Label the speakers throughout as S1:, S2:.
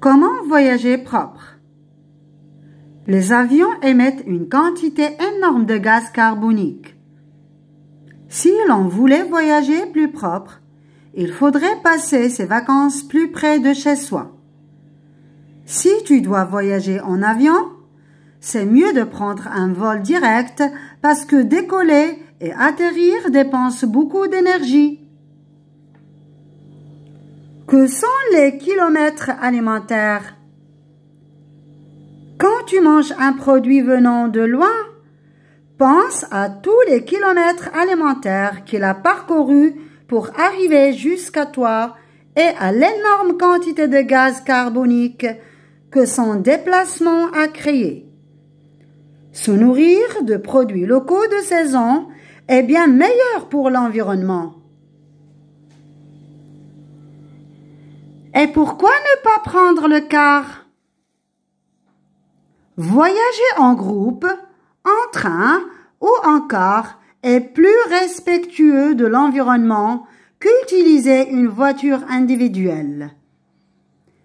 S1: Comment voyager propre Les avions émettent une quantité énorme de gaz carbonique. Si l'on voulait voyager plus propre, il faudrait passer ses vacances plus près de chez soi. Si tu dois voyager en avion, c'est mieux de prendre un vol direct parce que décoller et atterrir dépense beaucoup d'énergie. Que sont les kilomètres alimentaires Quand tu manges un produit venant de loin, pense à tous les kilomètres alimentaires qu'il a parcourus pour arriver jusqu'à toi et à l'énorme quantité de gaz carbonique que son déplacement a créé. Se nourrir de produits locaux de saison est bien meilleur pour l'environnement. Et pourquoi ne pas prendre le car Voyager en groupe, en train ou en car est plus respectueux de l'environnement qu'utiliser une voiture individuelle.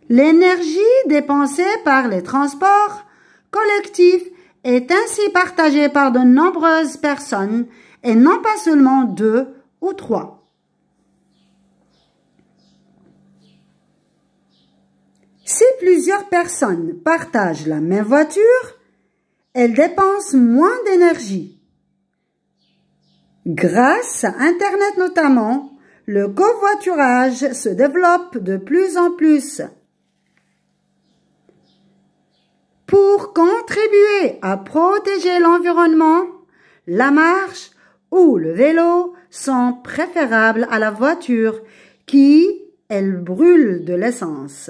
S1: L'énergie dépensée par les transports collectifs est ainsi partagée par de nombreuses personnes et non pas seulement deux ou trois. plusieurs personnes partagent la même voiture, elles dépensent moins d'énergie. Grâce à Internet notamment, le covoiturage se développe de plus en plus. Pour contribuer à protéger l'environnement, la marche ou le vélo sont préférables à la voiture qui, elle, brûle de l'essence.